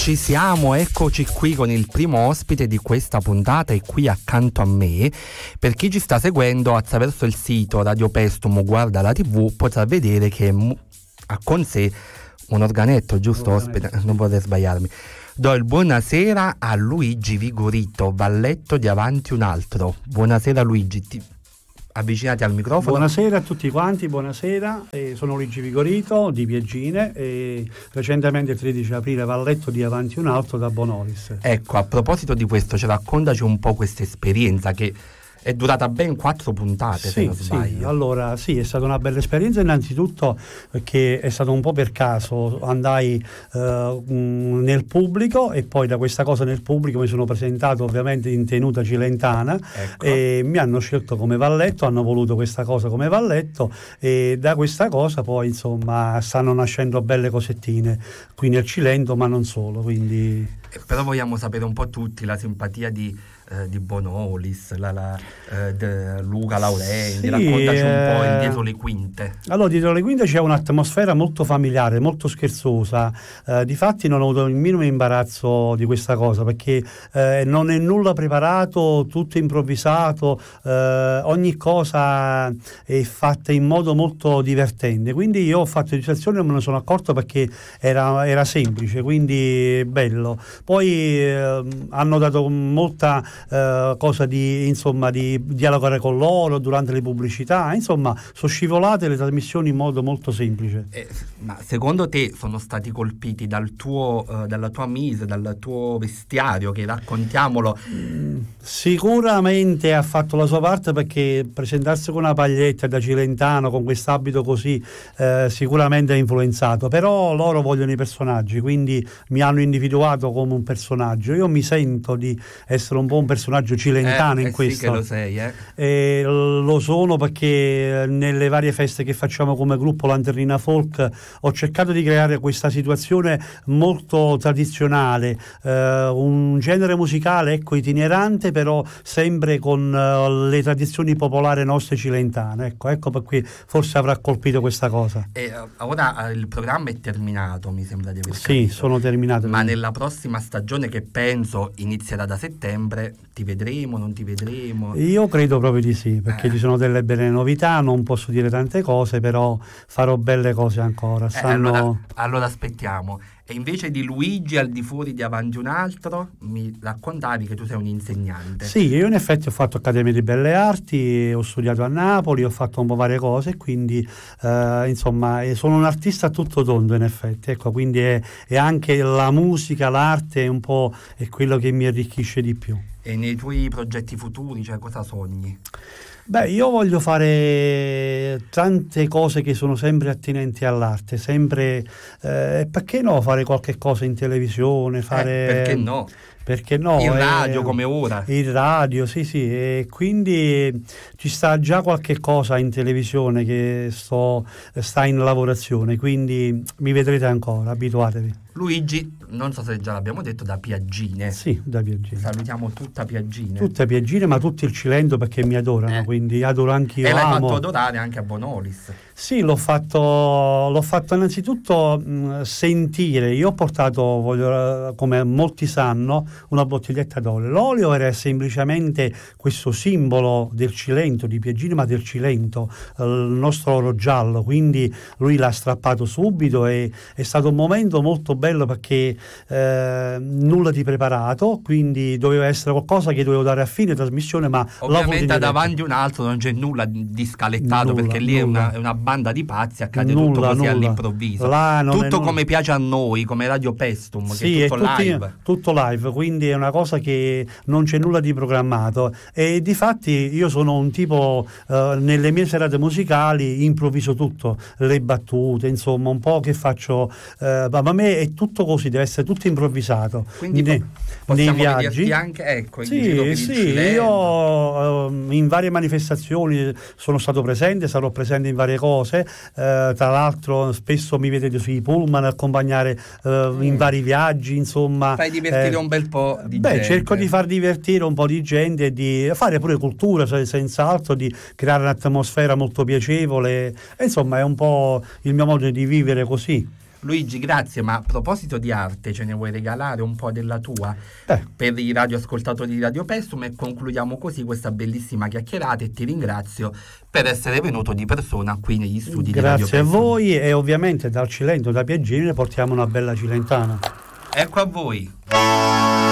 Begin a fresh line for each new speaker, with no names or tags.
Ci siamo, eccoci qui con il primo ospite di questa puntata e qui accanto a me. Per chi ci sta seguendo attraverso il sito Radio Pestum guarda la TV potrà vedere che ha con sé un organetto, giusto ospite? Non vorrei sbagliarmi. Do il buonasera a Luigi Vigorito, valletto di avanti un altro. Buonasera Luigi, ti, avvicinati al microfono. Buonasera a tutti quanti, buonasera,
eh, sono Luigi Vigorito di Piegine e recentemente il 13 aprile va a letto di Avanti un altro da Bonolis.
Ecco, a proposito di questo, ce raccontaci un po' questa esperienza che è durata ben quattro puntate, sì, se non sbaglio.
Sì. Allora, sì, è stata una bella esperienza innanzitutto perché è stato un po' per caso, andai eh, nel pubblico e poi da questa cosa nel pubblico mi sono presentato ovviamente in tenuta cilentana ecco. e mi hanno scelto come valletto, hanno voluto questa cosa come valletto e da questa cosa poi insomma stanno nascendo belle cosettine qui nel Cilento ma non solo, quindi...
Eh, però vogliamo sapere un po' tutti la simpatia di eh, di Bonolis, la, la, eh, Luca Laurenti, sì, raccontaci un po' il eh, dietro le quinte. Allora,
dietro le quinte c'è un'atmosfera molto familiare, molto scherzosa. Eh, difatti non ho avuto il minimo imbarazzo di questa cosa perché eh, non è nulla preparato, tutto improvvisato, ogni cosa è fatta in modo molto divertente. Quindi io ho fatto registrazione e me ne sono accorto perché era, era semplice, quindi bello. Poi ehm, hanno dato molta eh, cosa di, insomma, di dialogare con loro durante le pubblicità, insomma sono scivolate le trasmissioni in modo molto semplice.
Eh, ma secondo te sono stati colpiti dal tuo, eh, dalla tua mise, dal tuo vestiario che raccontiamolo?
Mm, sicuramente ha fatto la sua parte perché presentarsi con una paglietta da Cilentano con quest'abito così eh, sicuramente ha influenzato, però loro vogliono i personaggi, quindi mi hanno individuato come un personaggio. Io mi sento di essere un po' un personaggio cilentano eh, in questo. Eh sì che lo sei, eh. E lo sono perché nelle varie feste che facciamo come gruppo Lanternina Folk ho cercato di creare questa situazione molto tradizionale, eh, un genere musicale ecco itinerante, però sempre con eh, le tradizioni popolari nostre cilentane. Ecco, ecco per cui forse avrà colpito questa
cosa. E eh, ora eh, il programma è terminato, mi sembra di aver sì, capito. Sì, sono terminato. Ma nella prossima stagione che penso inizierà da settembre ti vedremo, non ti vedremo? Io
credo proprio di sì, perché eh. ci sono delle belle novità, non posso dire tante cose, però farò belle cose ancora. Eh, stanno... Eh, allora,
allora aspettiamo e invece di Luigi al di fuori di avanti un altro, mi raccontavi che tu sei un insegnante.
Sì, io in effetti ho fatto Accademia di Belle Arti, ho studiato a Napoli, ho fatto un po' varie cose, quindi eh, insomma sono un artista a tutto tondo in effetti, ecco, quindi è, è anche la musica, l'arte è un po' è quello che mi arricchisce di più.
E nei tuoi progetti futuri, cioè cosa sogni?
Beh, io voglio fare tante cose che sono sempre attinenti all'arte, sempre, eh, perché no, fare fare qualche cosa in televisione, eh, fare... Eh, perché no? Perché no? Il eh, radio eh, come ora. Il radio, sì, sì. E quindi ci sta già qualche cosa in televisione che sto, sta in lavorazione, quindi mi vedrete ancora, abituatevi.
Luigi non so se già l'abbiamo detto, da Piaggine. Sì, da Piaggine. Salutiamo tutta Piaggine.
Tutta Piaggine, ma tutto il Cilento perché mi adorano, eh. quindi adoro anche io. E l'hai amo. fatto
adorare anche a Bonolis.
Sì, l'ho fatto, l'ho fatto innanzitutto mh, sentire. Io ho portato, voglio, come molti sanno, una bottiglietta d'olio. L'olio era semplicemente questo simbolo del Cilento, di Piaggine, ma del Cilento, eh, il nostro oro giallo, quindi lui l'ha strappato subito e è stato un momento molto bello perché eh, nulla di preparato, quindi doveva essere qualcosa che dovevo dare a fine trasmissione, ma ovviamente davanti
a un altro non c'è nulla di scalettato nulla, perché lì è una, è una, banda di pazzi, accade nulla, tutto così nulla. all'improvviso. tutto come piace a noi, come Radio Pestum, sì, che è tutto è tutti, live.
Tutto live, quindi è una cosa che non c'è nulla di programmato e di fatti io sono un tipo eh, nelle mie serate musicali improvviso tutto, le battute, insomma, un po' che faccio, eh, ma a me è tutto così, deve essere essere tutto improvvisato. Quindi ne, nei viaggi. Anche,
ecco, sì, sì io
ehm, in varie manifestazioni sono stato presente, sarò presente in varie cose, eh, tra l'altro spesso mi vedete sui pullman accompagnare eh, in vari viaggi, insomma. Fai divertire eh, un bel
po' di beh, gente. cerco
di far divertire un po' di gente di fare pure cultura, cioè, senz'altro, di creare un'atmosfera molto piacevole. insomma, è un po' il mio modo di vivere
così. Luigi, grazie, ma a proposito di arte, ce ne vuoi regalare un po' della tua eh. per i radioascoltatori di Radio Pestum e concludiamo così questa bellissima chiacchierata e ti ringrazio per essere venuto di persona qui negli studi grazie di Radio Pestum.
Grazie a voi e ovviamente dal Cilento, da Piaggine, portiamo una bella cilentana.
Ecco a voi.